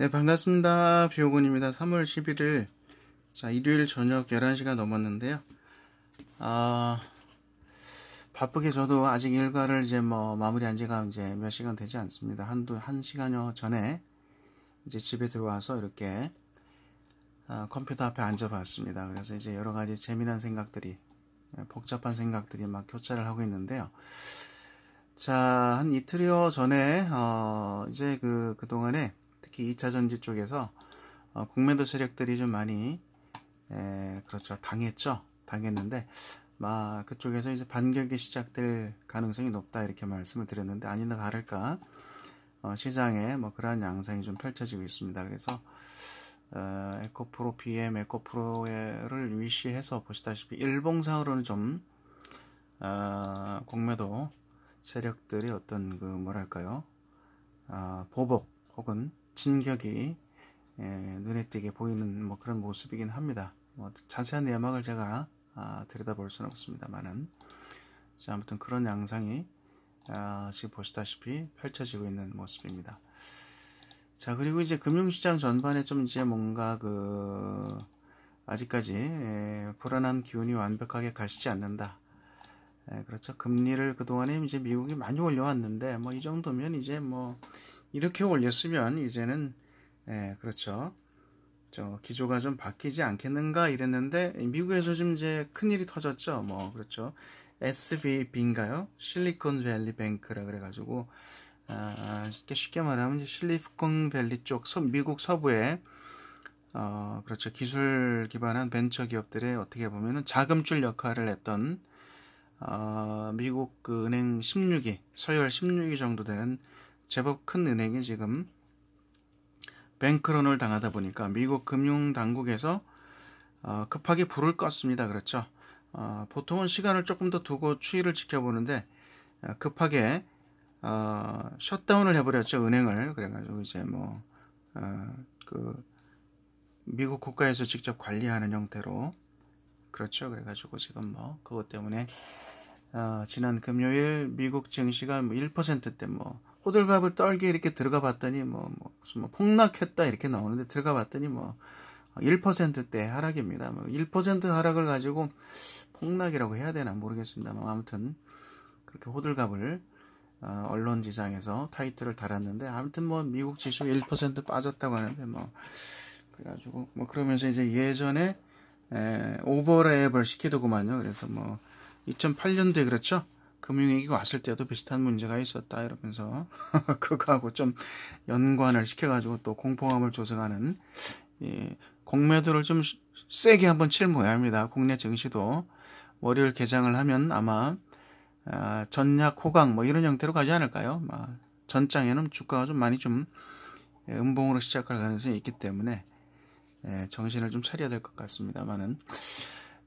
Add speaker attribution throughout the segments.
Speaker 1: 네, 반갑습니다. 비오곤입니다. 3월 11일, 자, 일요일 저녁 11시가 넘었는데요. 아, 바쁘게 저도 아직 일과를 이제 뭐 마무리한 지가 이제 몇 시간 되지 않습니다. 한두, 한 시간여 전에 이제 집에 들어와서 이렇게 아, 컴퓨터 앞에 앉아봤습니다. 그래서 이제 여러 가지 재미난 생각들이, 네, 복잡한 생각들이 막 교차를 하고 있는데요. 자, 한 이틀여 전에, 어, 이제 그, 그동안에 특히 2차 전지 쪽에서 어, 공매도 세력들이 좀 많이 에, 그렇죠 당했죠 당했는데 막 그쪽에서 이제 반격이 시작될 가능성이 높다 이렇게 말씀을 드렸는데 아니나 다를까 어, 시장에 뭐 그러한 양상이 좀 펼쳐지고 있습니다. 그래서 어, 에코프로 PM 에코프로를 위시해서 보시다시피 일봉상으로는 좀 어, 공매도 세력들이 어떤 그 뭐랄까요 어, 보복 혹은 진격이 예, 눈에 띄게 보이는 뭐 그런 모습이긴 합니다. 뭐 자세한 내막을 제가 아, 들여다볼 수는 없습니다만은 자, 아무튼 그런 양상이 아, 지금 보시다시피 펼쳐지고 있는 모습입니다. 자 그리고 이제 금융시장 전반에 좀 이제 뭔가 그 아직까지 예, 불안한 기운이 완벽하게 가시지 않는다. 예, 그렇죠. 금리를 그동안에 이제 미국이 많이 올려왔는데, 뭐, 이 정도면 이제 뭐, 이렇게 올렸으면 이제는 예, 그렇죠. 저 기조가 좀 바뀌지 않겠는가 이랬는데 미국에서 지금 이제 큰일이 터졌죠. 뭐 그렇죠. SVB인가요? 실리콘밸리 뱅크라 그래가지고 아, 쉽게 말하면 실리콘밸리 쪽 미국 서부에 어, 그렇죠. 기술 기반한 벤처 기업들의 어떻게 보면은 자금줄 역할을 했던 어, 미국 그 은행 16기 서열 16기 정도 되는 제법 큰 은행이 지금 뱅크론을 당하다 보니까 미국 금융당국에서 어, 급하게 불을 껐습니다. 그렇죠. 어, 보통은 시간을 조금 더 두고 추이를 지켜보는데 어, 급하게 어, 셧다운을 해버렸죠 은행을 그래가지고 이제 뭐그 어, 미국 국가에서 직접 관리하는 형태로 그렇죠. 그래가지고 지금 뭐 그것 때문에 어, 지난 금요일 미국 증시가 1%대 뭐 호들갑을 떨게 이렇게 들어가 봤더니 뭐, 뭐 무슨 뭐 폭락했다 이렇게 나오는데 들어가 봤더니 뭐 1%대 하락입니다. 뭐1% 하락을 가지고 폭락이라고 해야 되나 모르겠습니다만 아무튼 그렇게 호들갑을 어, 언론 지상에서 타이틀을 달았는데 아무튼 뭐 미국 지수 1% 빠졌다고 하는데 뭐 그래가지고 뭐 그러면서 이제 예전에 오버랩을 시키더구만요. 그래서 뭐 2008년도에 그렇죠. 금융위기가 왔을 때도 비슷한 문제가 있었다 이러면서 그거하고 좀 연관을 시켜가지고 또 공포감을 조성하는 예, 공매도를 좀 세게 한번 칠 모양입니다. 국내 증시도 월요일 개장을 하면 아마 아, 전약 호강 뭐 이런 형태로 가지 않을까요? 막 아, 전장에는 주가가 좀 많이 좀 예, 음봉으로 시작할 가능성이 있기 때문에 예, 정신을 좀 차려야 될 것 같습니다만은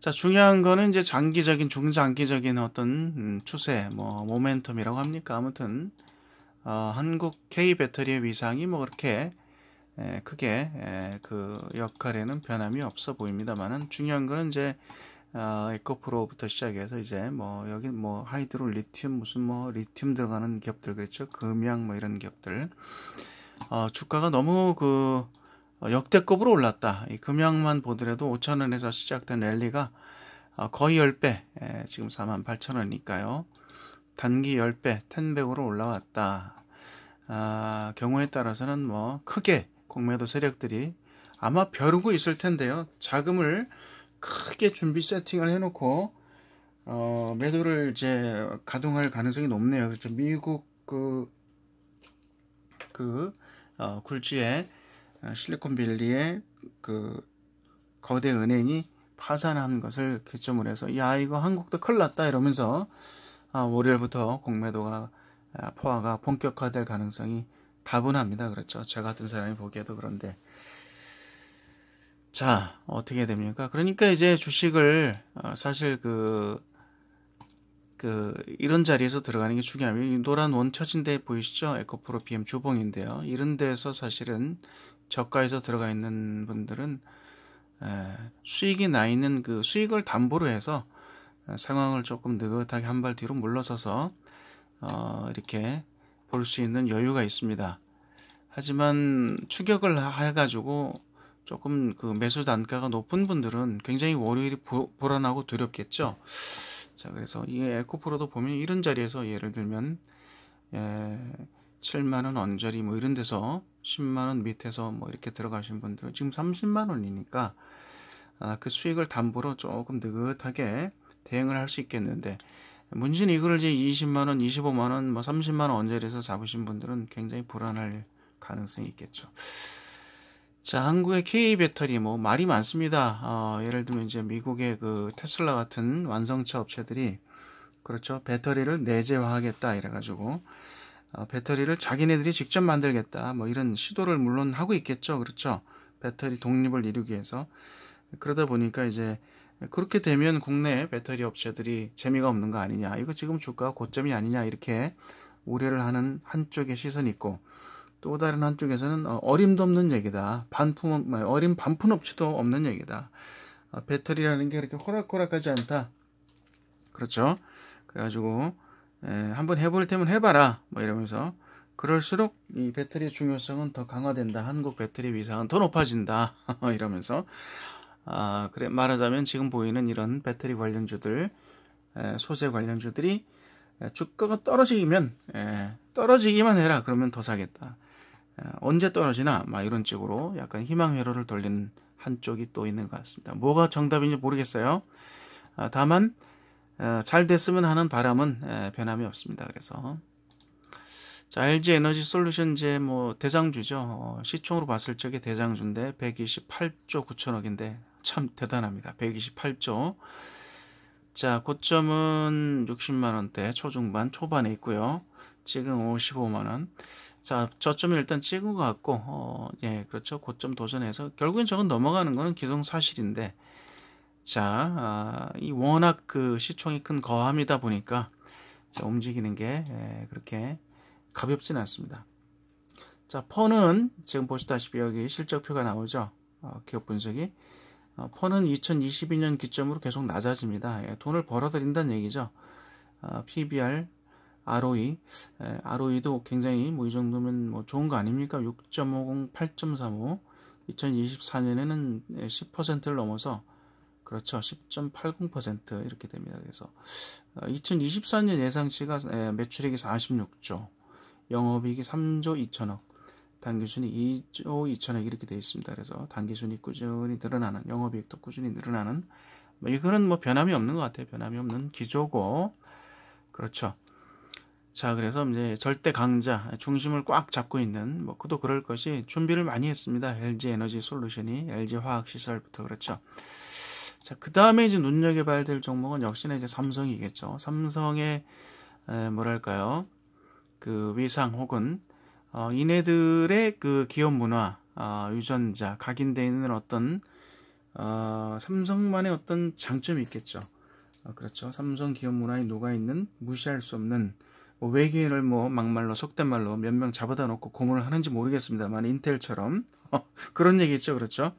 Speaker 1: 자, 중요한 거는 이제 장기적인, 중장기적인 어떤 음, 추세, 뭐, 모멘텀이라고 합니까? 아무튼, 어, 한국 K 배터리의 위상이 뭐 그렇게 에, 크게 에, 그 역할에는 변함이 없어 보입니다만은 중요한 거는 이제 어, 에코프로부터 시작해서 이제 뭐 여기 뭐 하이드로 리튬 무슨 뭐 리튬 들어가는 기업들 그렇죠 금양 뭐 이런 기업들 어, 주가가 너무 그 어, 역대급으로 올랐다. 이 금양만 보더라도 5천원에서 시작된 랠리가 어, 거의 10배, 예, 지금 4만 8천원이니까요. 단기 10배, 10배으로 올라왔다. 아, 경우에 따라서는 뭐 크게 공매도 세력들이 아마 벼르고 있을 텐데요. 자금을 크게 준비 세팅을 해놓고 어, 매도를 이제 가동할 가능성이 높네요. 그렇죠. 미국 그, 그, 어, 굴지에 어, 실리콘밸리의 그 거대 은행이 파산한 것을 기점으로 해서 야 이거 한국도 큰일 났다 이러면서 아, 월요일부터 공매도가 아, 포화가 본격화될 가능성이 다분합니다. 그렇죠. 저 같은 사람이 보기에도 그런데 자 어떻게 됩니까? 그러니까 이제 주식을 어, 사실 그, 그 이런 자리에서 들어가는 게 중요합니다. 노란 원 처진 데 보이시죠? 에코프로 BM 주봉인데요. 이런 데서 사실은 저가에서 들어가 있는 분들은 수익이 나 있는 그 수익을 담보로 해서 어, 상황을 조금 느긋하게 한 발 뒤로 물러서서 어, 이렇게 볼 수 있는 여유가 있습니다. 하지만 추격을 해가지고 조금 그 매수 단가가 높은 분들은 굉장히 월요일이 부, 불안하고 두렵겠죠. 자, 그래서 이 에코프로도 보면 이런 자리에서 예를 들면 예, 7만원 언저리 뭐 이런 데서 10만원 밑에서 뭐 이렇게 들어가신 분들은 지금 30만원이니까 아, 그 수익을 담보로 조금 느긋하게 대응을 할 수 있겠는데 문제는 이걸 이제 20만원, 25만원, 뭐 30만원 언저리에서 잡으신 분들은 굉장히 불안할 가능성이 있겠죠. 자, 한국의 K 배터리 뭐 말이 많습니다. 어, 예를 들면 이제 미국의 그 테슬라 같은 완성차 업체들이 그렇죠 배터리를 내재화하겠다 이래가지고 어, 배터리를 자기네들이 직접 만들겠다 뭐 이런 시도를 물론 하고 있겠죠 그렇죠 배터리 독립을 이루기 위해서 그러다 보니까 이제 그렇게 되면 국내 배터리 업체들이 재미가 없는 거 아니냐 이거 지금 주가 고점이 아니냐 이렇게 우려를 하는 한쪽의 시선이 있고 또 다른 한쪽에서는 어, 어림도 없는 얘기다 반품 어림 반품 업체도 없는 얘기다 어, 배터리라는 게 그렇게 호락호락하지 않다 그렇죠 그래가지고 한번 해볼 테면 해봐라 뭐 이러면서 그럴수록 이 배터리의 중요성은 더 강화된다 한국 배터리 위상은 더 높아진다 이러면서 아 그래 말하자면 지금 보이는 이런 배터리 관련주들 소재 관련주들이 주가가 떨어지면 떨어지기만 해라 그러면 더 사겠다 언제 떨어지나 막 이런 쪽으로 약간 희망 회로를 돌리는 한쪽이 또 있는 것 같습니다 뭐가 정답인지 모르겠어요 아, 다만 어, 잘 됐으면 하는 바람은 변함이 없습니다. 그래서 자, LG 에너지 솔루션 제뭐 대장주죠. 어, 시총으로 봤을 적에 대장주인데 128조 9천억인데 참 대단합니다. 128조. 자, 고점은 60만 원대 초중반 초반에 있고요. 지금 55만 원. 자, 저점은 일단 찍은 것 같고 어, 예, 그렇죠. 고점 도전해서 결국엔 저건 넘어가는 거는 기존 사실인데 자, 아, 이 워낙 그 시총이 큰 거함이다 보니까 자, 움직이는 게 에, 예, 그렇게 가볍진 않습니다. 자, 퍼는 지금 보시다시피 여기 실적표가 나오죠. 어, 기업 분석이. 어, 펀은 2022년 기점으로 계속 낮아집니다. 예, 돈을 벌어들인다는 얘기죠. 어, PBR, ROE, 예, ROE도 굉장히 뭐 이 정도면 뭐 좋은 거 아닙니까? 6.50, 8.35, 2024년에는 10%를 넘어서 그렇죠. 10.80% 이렇게 됩니다. 그래서 2024년 어, 예상치가 매출액이 46조, 영업이익이 3조 2천억, 단기순이 2조 2천억 이렇게 되어 있습니다. 그래서 단기순이 꾸준히 늘어나는, 영업이익도 꾸준히 늘어나는 뭐 이거는 뭐 변함이 없는 것 같아요. 변함이 없는 기조고 그렇죠. 자 그래서 이제 절대 강자 중심을 꽉 잡고 있는 뭐 그도 그럴 것이 준비를 많이 했습니다. LG 에너지 솔루션이 LG 화학 시설부터 그렇죠. 자, 그 다음에 이제 눈여겨봐야 될 종목은 역시나 이제 삼성이겠죠. 삼성의, 에, 뭐랄까요. 그 위상 혹은, 어, 이네들의 그 기업 문화, 어, 유전자, 각인되어 있는 어떤, 어, 삼성만의 어떤 장점이 있겠죠. 어, 그렇죠. 삼성 기업 문화에 녹아있는 무시할 수 없는 뭐 외계인을 뭐 막말로 속된 말로 몇 명 잡아다 놓고 고문을 하는지 모르겠습니다만 인텔처럼 어, 그런 얘기 있죠. 그렇죠.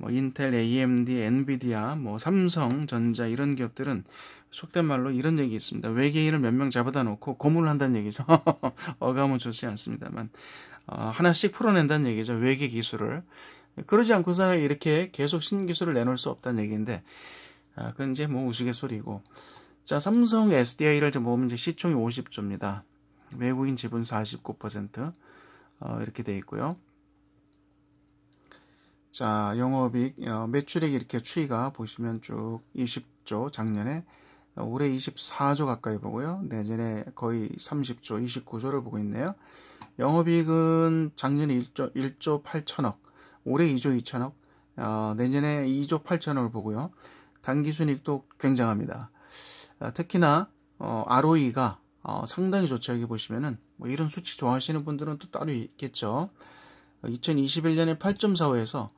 Speaker 1: 뭐 인텔, AMD, 엔비디아, 뭐 삼성전자 이런 기업들은 속된 말로 이런 얘기 있습니다. 외계인을 몇 명 잡아다 놓고 고문을 한다는 얘기죠. 어감은 좋지 않습니다만 어, 하나씩 풀어낸다는 얘기죠. 외계 기술을 그러지 않고서 이렇게 계속 신기술을 내놓을 수 없다는 얘기인데 아, 그건 이제 뭐 우스갯소리고 자 삼성 SDI를 좀 보면 이제 시총이 50조입니다. 외국인 지분 49% 어, 이렇게 돼 있고요. 자, 영업이익, 어, 매출액 이렇게 추이가 보시면 쭉 20조 작년에 어, 올해 24조 가까이 보고요. 내년에 거의 30조, 29조를 보고 있네요. 영업이익은 작년에 1조, 1조 8천억, 올해 2조 2천억, 어, 내년에 2조 8천억을 보고요. 단기순익도 굉장합니다. 어, 특히나 어, ROE가 어, 상당히 좋죠. 여기 보시면은 뭐 이런 수치 좋아하시는 분들은 또 따로 있겠죠. 2021년에 8.45에서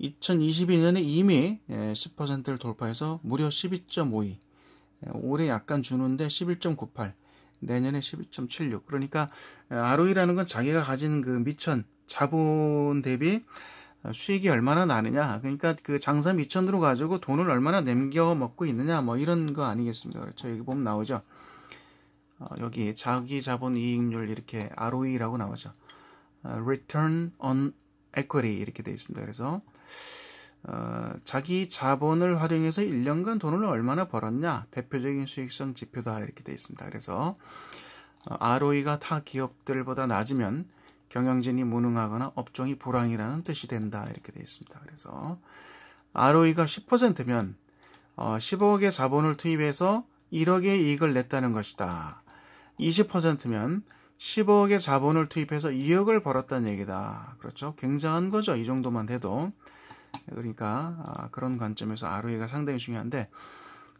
Speaker 1: 2022년에 이미 10%를 예, 돌파해서 무려 12.52 예, 올해 약간 주는데 11.98 내년에 12.76 그러니까 ROE라는 예, 건 자기가 가진 그 미천 자본 대비 어, 수익이 얼마나 나느냐 그러니까 그 장사 미천으로 가지고 돈을 얼마나 남겨 먹고 있느냐 뭐 이런 거 아니겠습니까 그렇죠 여기 보면 나오죠 어, 여기 자기 자본 이익률 이렇게 ROE라고 나오죠 어, Return on Equity 이렇게 되어 있습니다 그래서 어, 자기 자본을 활용해서 1년간 돈을 얼마나 벌었냐 대표적인 수익성 지표다 이렇게 되어 있습니다. 그래서 ROE가 어, 타 기업들보다 낮으면 경영진이 무능하거나 업종이 불황이라는 뜻이 된다 이렇게 되어 있습니다. 그래서 ROE가 10%면 어, 15억의 자본을 투입해서 1억의 이익을 냈다는 것이다. 20%면 15억의 자본을 투입해서 2억을 벌었다는 얘기다. 그렇죠? 굉장한 거죠. 이 정도만 해도. 그러니까 아, 그런 관점에서 ROE가 상당히 중요한데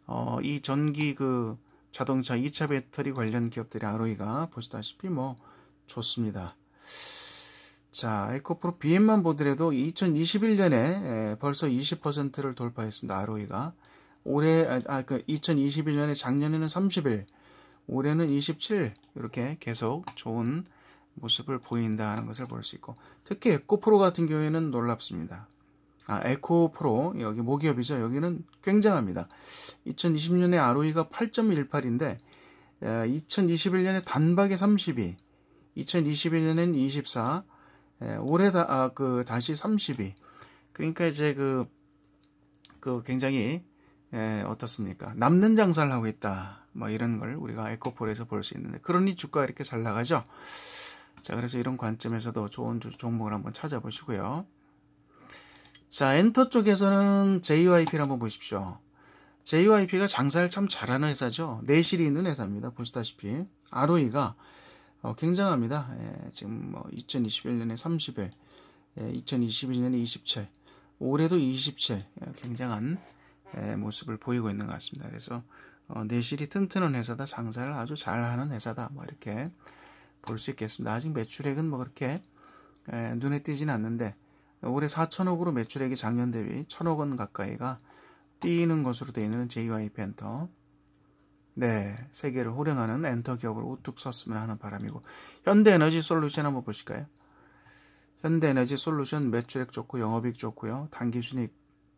Speaker 1: 어, 이 전기 그 자동차 2차 배터리 관련 기업들의 ROE가 보시다시피 뭐 좋습니다. 자, 에코프로 BM만 보더라도 2021년에 벌써 20%를 돌파했습니다. ROE가 올해 아그 아, 2021년에 작년에는 30일, 올해는 2 7 이렇게 계속 좋은 모습을 보인다는 것을 볼 수 있고 특히 에코프로 같은 경우에는 놀랍습니다. 아, 에코 프로 여기 모기업이죠. 여기는 굉장합니다. 2020년에 ROE가 8.18인데 2021년에 단박에 32, 2021년엔 24, 올해 다, 아, 그 다시 32. 그러니까 이제 그, 그 굉장히 에, 어떻습니까? 남는 장사를 하고 있다. 뭐 이런 걸 우리가 에코폴에서 볼 수 있는데 그러니 주가 이렇게 잘 나가죠. 자, 그래서 이런 관점에서도 좋은 종목을 한번 찾아보시고요. 자, 엔터 쪽에서는 JYP를 한번 보십시오. JYP가 장사를 참 잘하는 회사죠. 내실이 있는 회사입니다. 보시다시피 ROE가 어, 굉장합니다. 예, 지금 뭐 2021년에 31, 예, 2 0 2 2년에 27, 올해도 27 예, 굉장한 예, 모습을 보이고 있는 것 같습니다. 그래서 어, 내실이 튼튼한 회사다, 장사를 아주 잘하는 회사다, 뭐 이렇게 볼 수 있겠습니다. 아직 매출액은 뭐 그렇게 예, 눈에 띄지는 않는데 올해 4천억으로 매출액이 작년 대비 1천억 원 가까이가 뛰는 것으로 되어 있는 JYP 엔터. 네, 세계를 호령하는 엔터 기업으로 우뚝 섰으면 하는 바람이고 현대에너지 솔루션 한번 보실까요? 현대에너지 솔루션 매출액 좋고 영업이익 좋고요. 단기 순익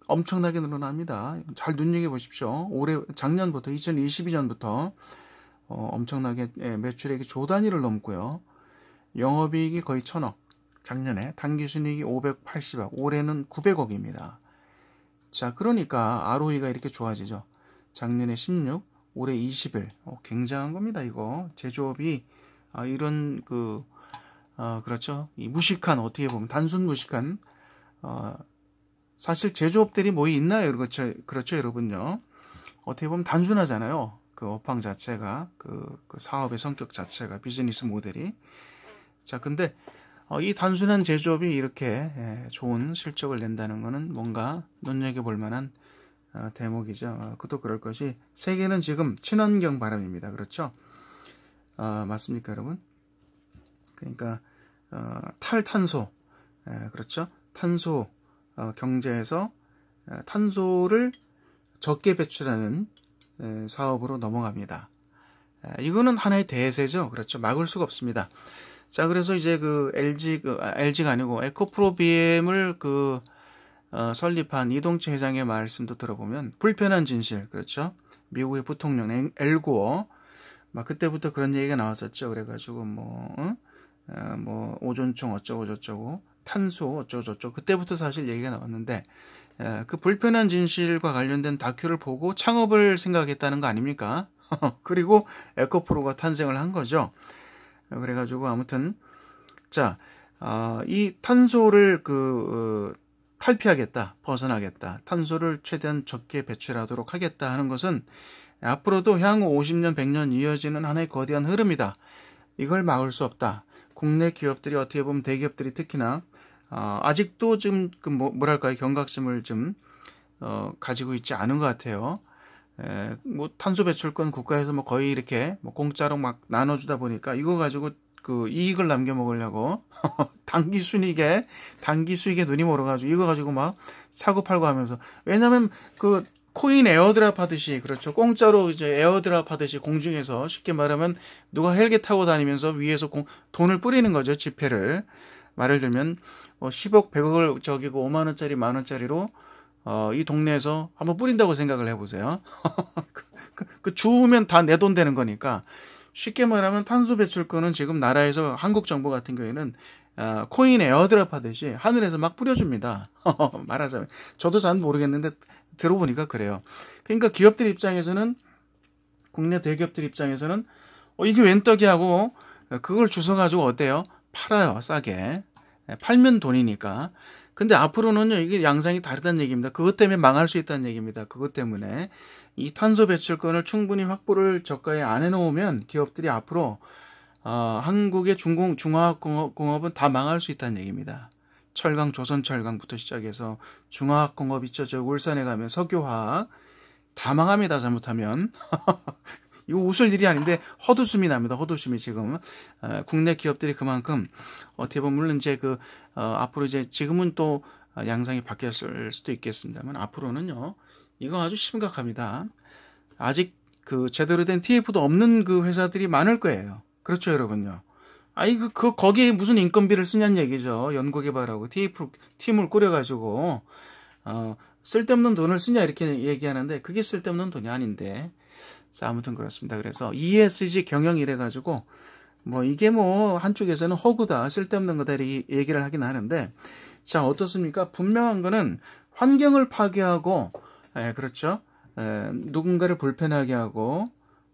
Speaker 1: 엄청나게 늘어납니다. 잘 눈여겨 보십시오. 올해 작년부터 2022년부터 어, 엄청나게 예, 매출액이 조 단위를 넘고요. 영업이익이 거의 천억, 작년에 단기순이익이 580억, 올해는 900억입니다. 자, 그러니까 ROE가 이렇게 좋아지죠. 작년에 16, 올해 21. 어, 굉장한 겁니다, 이거. 제조업이 아, 이런 그 어, 그렇죠. 이 무식한 어떻게 보면 단순 무식한 어, 사실 제조업들이 뭐 있나요? 그렇죠, 그렇죠, 여러분요. 어떻게 보면 단순하잖아요. 그 업황 자체가 그, 그 사업의 성격 자체가 비즈니스 모델이 자 근데 어, 이 단순한 제조업이 이렇게 예, 좋은 실적을 낸다는 것은 뭔가 눈여겨볼 만한 어, 대목이죠. 어, 그것도 그럴 것이 세계는 지금 친환경 바람입니다. 그렇죠? 아, 맞습니까, 여러분? 그러니까 어, 탈탄소, 에, 예, 그렇죠? 탄소 어, 경제에서 에, 탄소를 적게 배출하는 에, 예, 사업으로 넘어갑니다. 이거는 하나의 대세죠. 그렇죠. 막을 수가 없습니다. 자, 그래서 이제 그 LG, 그, 아, LG가 아니고 에코프로비엠을 그, 어, 설립한 이동체 회장의 말씀도 들어보면 불편한 진실, 그렇죠? 미국의 부통령 엘고어, 막 그때부터 그런 얘기가 나왔었죠. 그래가지고 뭐, 어? 어, 뭐 오존총 어쩌고 저쩌고 탄소 어쩌고 저쩌고 그때부터 사실 얘기가 나왔는데 에, 어, 그 불편한 진실과 관련된 다큐를 보고 창업을 생각했다는 거 아닙니까? 그리고 에코프로가 탄생을 한 거죠. 그래가지고 아무튼 자, 어, 이 탄소를 그 어, 탈피하겠다, 벗어나겠다, 탄소를 최대한 적게 배출하도록 하겠다 하는 것은 앞으로도 향후 50년, 100년 이어지는 하나의 거대한 흐름이다. 이걸 막을 수 없다. 국내 기업들이 어떻게 보면 대기업들이 특히나 어, 아직도 지금 그 뭐, 뭐랄까요 경각심을 좀 어, 가지고 있지 않은 것 같아요. 에, 예, 뭐 탄소 배출권 국가에서 뭐 거의 이렇게 뭐 공짜로 막 나눠주다 보니까 이거 가지고 그 이익을 남겨 먹으려고 단기 순익에 단기 수익에 눈이 멀어가지고 이거 가지고 막 사고 팔고 하면서 왜냐면 그 코인 에어드랍 하듯이 그렇죠 공짜로 이제 에어드랍 하듯이 공중에서 쉽게 말하면 누가 헬기 타고 다니면서 위에서 공, 돈을 뿌리는 거죠 지폐를 말을 들면 뭐 10억 100억을 저기고 5만 원짜리 만 원짜리로 어, 이 동네에서 한번 뿌린다고 생각을 해보세요. 그, 그, 그, 주우면 다 내 돈 되는 거니까 쉽게 말하면 탄소 배출권은 지금 나라에서 한국 정부 같은 경우에는 어, 코인 에어드랍 하듯이 하늘에서 막 뿌려줍니다. 말하자면 저도 잘 모르겠는데 들어보니까 그래요. 그러니까 기업들 입장에서는 국내 대기업들 입장에서는 어, 이게 웬 떡이하고 그걸 주워가지고 어때요? 팔아요 싸게 팔면 돈이니까 근데 앞으로는요, 이게 양상이 다르다는 얘기입니다. 그것 때문에 망할 수 있다는 얘기입니다. 그것 때문에 이 탄소 배출권을 충분히 확보를 저가에 안 해놓으면 기업들이 앞으로 어, 한국의 중공 중화학공업은 다 망할 수 있다는 얘기입니다. 철강 조선 철강부터 시작해서 중화학공업 있죠. 저 울산에 가면 석유화학 다 망합니다. 잘못하면 이거 웃을 일이 아닌데 허웃음이 납니다. 허웃음이 지금 어, 국내 기업들이 그만큼 어떻게 보면 물론 이제 그 어, 앞으로 이제 지금은 또 양상이 바뀌었을 수도 있겠습니다만 앞으로는요 이거 아주 심각합니다. 아직 그 제대로 된 TF도 없는 그 회사들이 많을 거예요. 그렇죠, 여러분요. 아니 그, 그 거기에 무슨 인건비를 쓰냐는 얘기죠. 연구개발하고 TF 팀을 꾸려가지고 어, 쓸데없는 돈을 쓰냐 이렇게 얘기하는데 그게 쓸데없는 돈이 아닌데 아무튼 그렇습니다. 그래서 ESG 경영 이래 가지고 뭐 이게 뭐 한쪽에서는 허구다 쓸데없는 거다 이 얘기를 하긴 하는데 자 어떻습니까? 분명한 거는 환경을 파괴하고 에, 예, 그렇죠. 에, 예, 누군가를 불편하게 하고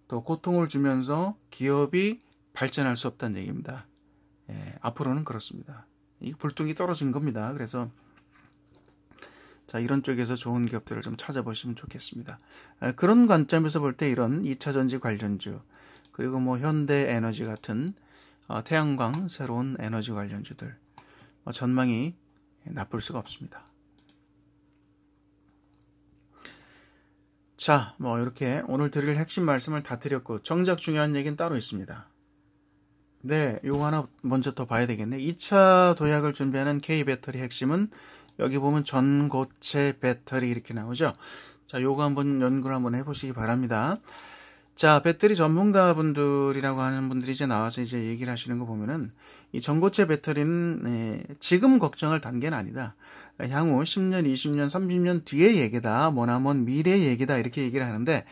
Speaker 1: 또 고통을 주면서 기업이 발전할 수 없다는 얘기입니다. 예, 앞으로는 그렇습니다. 이 불똥이 떨어진 겁니다. 그래서 자, 이런 쪽에서 좋은 기업들을 좀 찾아보시면 좋겠습니다. 그런 관점에서 볼 때 이런 2차 전지 관련주, 그리고 뭐 현대 에너지 같은 어, 태양광 새로운 에너지 관련주들 어, 전망이 나쁠 수가 없습니다. 자, 뭐 이렇게 오늘 드릴 핵심 말씀을 다 드렸고 정작 중요한 얘기는 따로 있습니다. 네, 요거 하나 먼저 더 봐야 되겠네. 2차 도약을 준비하는 K 배터리 핵심은 여기 보면 전고체 배터리 이렇게 나오죠. 자, 요거 한번 연구를 한번 해보시기 바랍니다. 자, 배터리 전문가 분들이라고 하는 분들이 이제 나와서 이제 얘기를 하시는 거 보면은 이 전고체 배터리는 네, 지금 걱정할 단계는 아니다. 향후 10년, 20년, 30년 뒤의 얘기다. 뭐나먼 미래의 얘기다. 이렇게 얘기를 하는데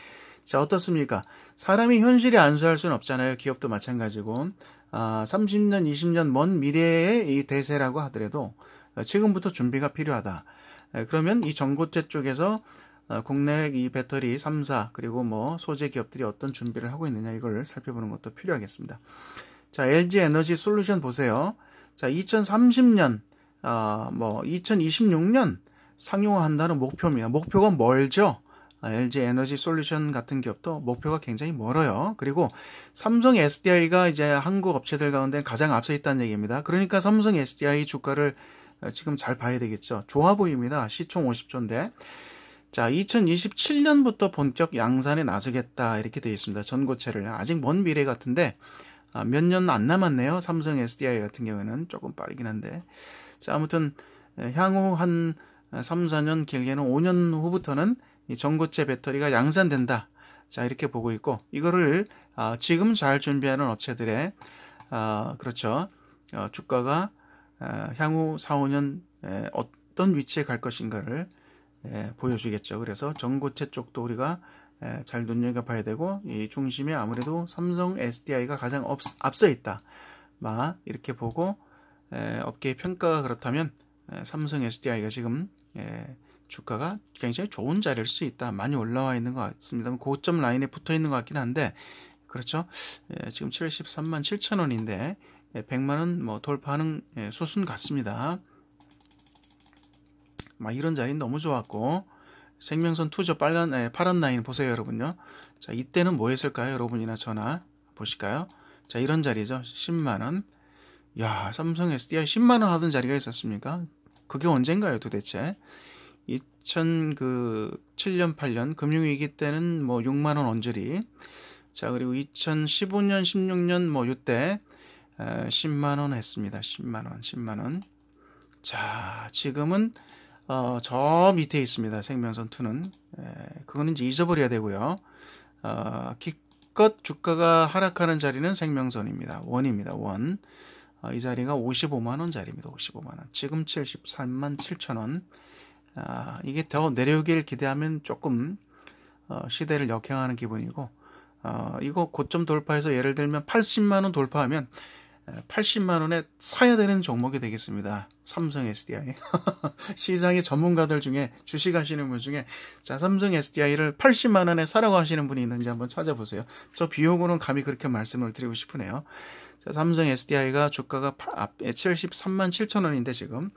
Speaker 1: 자, 어떻습니까? 사람이 현실에 안수할 수는 없잖아요. 기업도 마찬가지고. 아, 30년, 20년 먼 미래의 이 대세라고 하더라도 어, 지금부터 준비가 필요하다. 그러면 이 전고체 쪽에서 어, 국내 이 배터리 3사 그리고 뭐 소재 기업들이 어떤 준비를 하고 있느냐 이걸 살펴보는 것도 필요하겠습니다. 자, LG 에너지 솔루션 보세요. 자, 2030년 어, 뭐 2026년 상용화한다는 목표입니다. 목표가 멀죠. 아, LG 에너지 솔루션 같은 기업도 목표가 굉장히 멀어요. 그리고 삼성 SDI가 이제 한국 업체들 가운데 가장 앞서 있다는 얘기입니다. 그러니까 삼성 SDI 주가를 지금 잘 봐야 되겠죠. 조합부입니다. 시총 50조인데 자 2027년부터 본격 양산에 나서겠다 이렇게 되어 있습니다. 전고체를 아직 먼 미래 같은데 아, 몇년 안 남았네요. 삼성 SDI 같은 경우에는 조금 빠르긴 한데 자 아무튼 향후 한 3, 4년 길게는 5년 후부터는 이 전고체 배터리가 양산된다. 자 이렇게 보고 있고 이거를 아, 지금 잘 준비하는 업체들의 아, 그렇죠 어, 주가가 아, 향후 4, 5년 어떤 위치에 갈 것인가를 보여주겠죠. 그래서 전고체 쪽도 우리가 잘 눈여겨봐야 되고 이 중심에 아무래도 삼성 SDI가 가장 앞서 있다. 마 이렇게 보고 업계의 평가가 그렇다면 삼성 SDI가 지금 주가가 굉장히 좋은 자리일 수 있다. 많이 올라와 있는 것 같습니다. 뭐 고점 라인에 붙어 있는 것 같긴 한데 그렇죠. 지금 73만 7천 원인데 100만원 예, 뭐 돌파하는 예, 수순 같습니다. 막 이런 자리 너무 좋았고 생명선 투저 빨간 에, 예, 파란 라인 보세요 여러분요. 자 이때는 뭐 했을까요 여러분이나 저나 보실까요? 자 이런 자리죠 10만원. 야 삼성 SDI 10만원 하던 자리가 있었습니까? 그게 언젠가요 도대체? 2007년 그 8년 금융위기 때는 뭐 6만원 언저리 자 그리고 2015년 16년 뭐 이때 10만원 했습니다. 10만원, 10만원. 자, 지금은 어, 저 밑에 있습니다. 생명선 2는. 그거는 이제 잊어버려야 되고요. 어, 기껏 주가가 하락하는 자리는 생명선입니다. 원입니다. 원. 어, 이 자리가 55만원 자리입니다. 55만원. 지금 73만 7천원. 아, 이게 더 내려오길 기대하면 조금 어, 시대를 역행하는 기분이고 어, 이거 고점 돌파해서 예를 들면 80만원 돌파하면 80만 원에 사야 되는 종목이 되겠습니다. 삼성 SDI. 시장의 전문가들 중에 주식 하시는 분 중에 자, 삼성 SDI를 80만 원에 사라고 하시는 분이 있는지 한번 찾아보세요. 저 비용으로는 감히 그렇게 말씀을 드리고 싶으네요. 자, 삼성 SDI가 주가가 73만 예, 7천 원인데 지금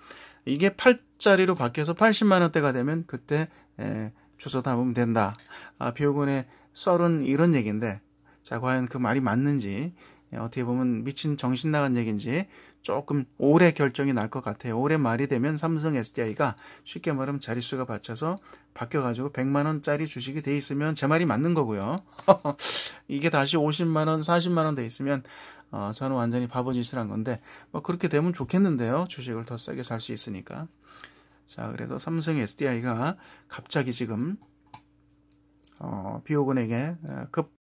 Speaker 1: 이게 8짜리로 바뀌어서 80만 원대가 되면 그때 에, 예, 주소 담으면 된다. 아, 비용군의 썰은 이런 얘기인데 자 과연 그 말이 맞는지 예, 어떻게 보면 미친 정신 나간 얘기인지 조금 오래 결정이 날 것 같아요. 올해 말이 되면 삼성 SDI가 쉽게 말하면 자릿수가 받쳐서 바뀌어가지고 100만원짜리 주식이 돼 있으면 제 말이 맞는 거고요. 이게 다시 50만원, 40만원 돼 있으면 어, 저는 완전히 바보 짓을 한 건데 뭐 그렇게 되면 좋겠는데요. 주식을 더 싸게 살 수 있으니까. 자, 그래서 삼성 SDI가 갑자기 지금 어, 비호군에게 급